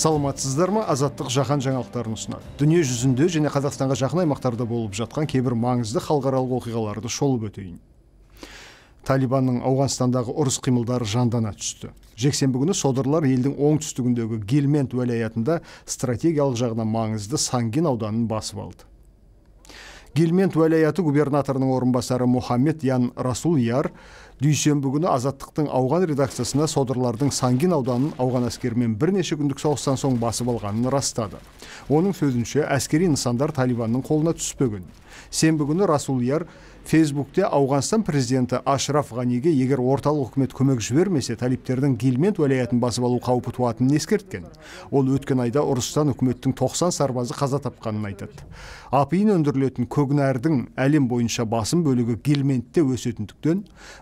саламатсыздар ма азаттық жаһан жаңалықтарын ұсынады дүние жүзінде және қазақстанға жақын аймақтарда болып жатқан кейбір маңызды халықаралық оқиғаларды шолып өтейін талибанның ауғанстандағы ұрыс қимылдары жандана түсті жексенбі күні содырлар елдің оңтүстігіндегі гельмент уәлаятында стратегиялық жағынан маңызды сангин ауданын басып алды гельмент уәлаяты губернаторының орынбасары мұхаммед ян расул яр дүйсенбі күні азаттықтың ауған редакциясына содырлардың сангин ауданын ауған әскерімен бірнеше күндік соғыстан соң басып алғанын растады оның сөзінше әскери нысандар талибанның қолына түспеген сенбі күні расул яр фейсбукте ауғанстан президенті ашраф ғаниге егер орталық үкімет көмек жібермесе талибтердің гильмент уәлаятын басып алу қаупі туатынын ескерткен ол өткен айда ұрыстан үкіметтің 90 сарбазы қаза тапқанын айтады апиын өндірілетін көкнәрдің әлем бойынша басым бөлігі гельментте өсетіндіктен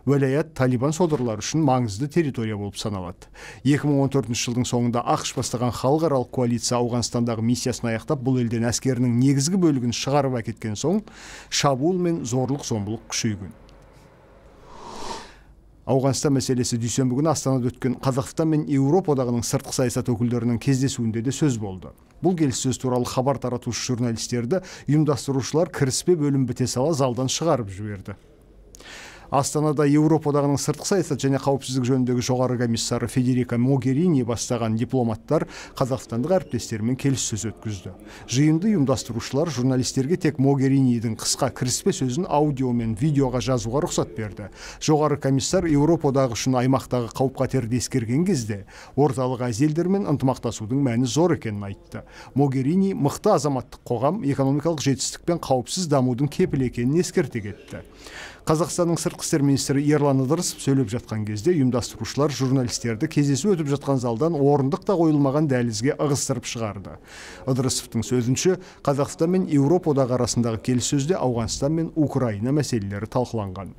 уәлаят талибан содырлары үшін маңызды территория болып саналады 2014 жылдың соңында ақш бастаған халықаралық коалиция ауғанстандағы миссиясын аяқтап бұл елден әскерінің негізгі бөлігін шығарып әкеткен соң шабуыл мен зорлық зомбылық күшейген ауғанстан мәселесі дүйсенбі күні астанада өткен қазақстан мен еуропа одағының сыртқы саясат өкілдерінің кездесуінде де сөз болды бұл келіссөз туралы хабар таратушы журналистерді ұйымдастырушылар кіріспе бөлім біте сала залдан шығарып жіберді астанада еуропа одағының сыртқы саясат және қауіпсіздік жөніндегі жоғары комиссары федерика могерини бастаған дипломаттар қазақстандық әріптестерімен келіссөз өткізді жиынды ұйымдастырушылар журналистерге тек могеринидің қысқа кіріспе сөзін аудио мен видеоға жазуға рұқсат берді жоғары комиссар еуропа одағы үшін аймақтағы қауіп қатерді ескерген кезде орталық азия елдерімен ынтымақтасудың мәні зор екенін айтты могерини мықты азаматтық қоғам экономикалық жетістік пен қауіпсіз дамудың кепілі екенін ескерте кетті қазақстанның сырт сыртқы істер министрі ерлан ыдырысов сөйлеп жатқан кезде ұйымдастырушылар журналистерді кездесу өтіп жатқан залдан орындық та қойылмаған дәлізге ығыстырып шығарды ыдырысовтың сөзінше қазақстан мен еуропа одағы арасындағы келіссөзде ауғанстан мен украина мәселелері талқыланған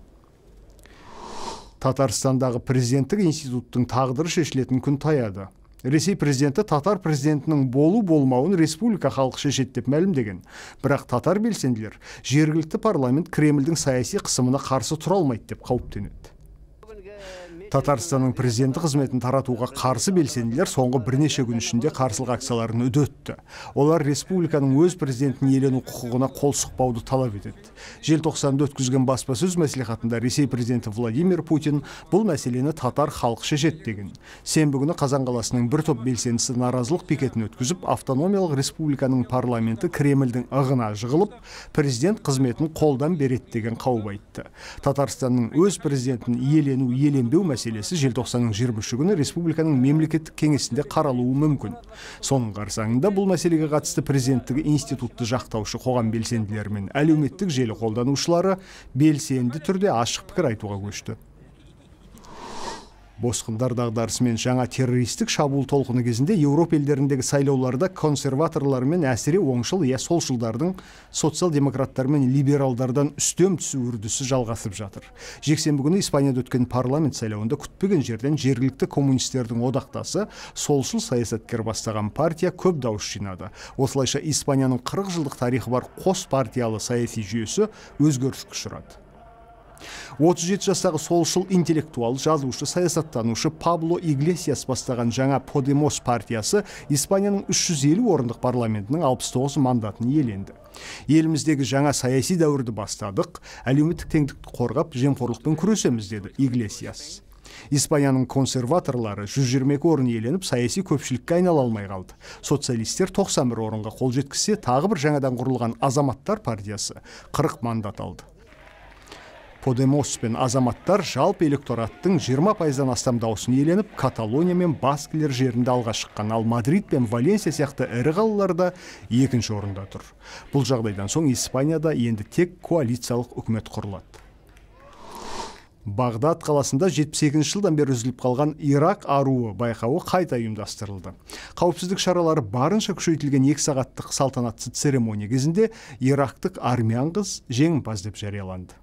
татарстандағы президенттік институттың тағдыры шешілетін күн таяды ресей президенті татар президентінің болу болмауын республика халқы шешеді деп мәлімдеген бірақ татар белсенділер жергілікті парламент кремльдің саяси қысымына қарсы тұра алмайды деп қауіптенеді татарстанның президенті қызметін таратуға қарсы белсенділер соңғы бірнеше күн ішінде қарсылық акцияларын үдетті олар республиканың өз президентін иелену құқығына қол сұқпауды талап етеді желтоқсанда өткізген баспасөз мәслихатында ресей президенті владимир путин бұл мәселені татар халқы шешеді деген сенбі күні қазан қаласының бір топ белсендісі наразылық пикетін өткізіп автономиялық республиканың парламенті кремльдің ығына жығылып президент қызметін қолдан береді деген қауіп айтты татарстанның өз президентін иелену иеленбеу мәселесі желтоқсанның үші күні республиканың мемлекеттік кеңесінде қаралуы мүмкін соның қарсаңында бұл мәселеге қатысты президенттік институтты жақтаушы қоғам белсенділері мен әлеуметтік желі қолданушылары белсенді түрде ашық пікір айтуға көшті босқындар дағдарысы мен жаңа террористік шабуыл толқыны кезінде еуропа елдеріндегі сайлауларда консерваторлар мен әсіре оңшыл иә солшылдардың социал демократтар мен либералдардан үстем түсу үрдісі жалғасып жатыр жексенбі күні испанияда өткен парламент сайлауында күтпеген жерден жергілікті коммунистердің одақтасы солшыл саясаткер бастаған партия көп дауыс жинады осылайша испанияның қырық жылдық тарихы бар қос партиялы саяси жүйесі өзгеріске ұшырады 37 жастағы солшыл интеллектуал жазушы саясаттанушы пабло иглесиас бастаған жаңа подемос партиясы испанияның 350 орындық парламентінің 69 мандатын иеленді еліміздегі жаңа саяси дәуірді бастадық әлеуметтік теңдікті қорғап жемқорлықпен күресеміз деді иглесиас испанияның консерваторлары 122 орын иеленіп саяси көпшілікке айнала алмай қалды социалистер 91 орынға қол жеткізсе тағы бір жаңадан құрылған азаматтар партиясы 40 мандат алды подемос пен азаматтар жалпы электораттың 20 пайыздан астам дауысын иеленіп каталония мен баскілер жерінде алға шыққан ал мадрид пен валенсия сияқты ірі қалаларда екінші орында тұр бұл жағдайдан соң испанияда енді тек коалициялық үкімет құрылады бағдат қаласында 78 жылдан бері үзіліп қалған ирак аруы байқауы қайта ұйымдастырылды қауіпсіздік шаралары барынша күшейтілген екі сағаттық салтанатты церемония кезінде ирактық армян қыз жеңімпаз деп жарияланды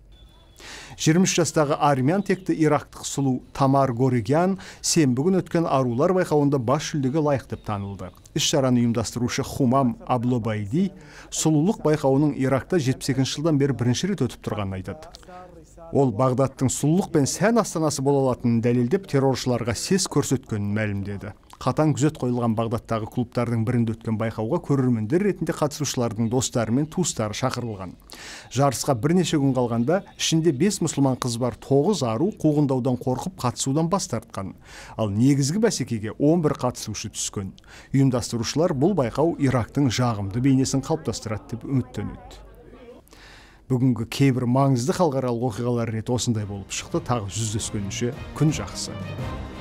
23 жастағы армян текті ирактық сұлу тамар горигян сенбі күні өткен арулар байқауында бас жүлдеге лайық деп танылды іс шараны ұйымдастырушы хумам аблобайди сұлулық байқауының иракта 72 жылдан бері бірінші рет өтіп тұрғанын айтады ол бағдаттың сұлулық пен сән астанасы бола алатынын дәлелдеп терроршыларға сес көрсеткенін мәлімдеді қатаң күзет қойылған бағдаттағы клубтардың бірінде өткен байқауға көрермендер ретінде қатысушылардың достары мен туыстары шақырылған жарысқа бірнеше күн қалғанда ішінде бес мұсылман қыз бар тоғыз ару қуғындаудан қорқып қатысудан бас тартқан ал негізгі бәсекеге 11 қатысушы түскен ұйымдастырушылар бұл байқау ирактың жағымды бейнесін қалыптастырады деп үміттенеді бүгінгі кейбір маңызды халықаралық оқиғалар реті осындай болып шықты тағы жүздескенше күн жақсы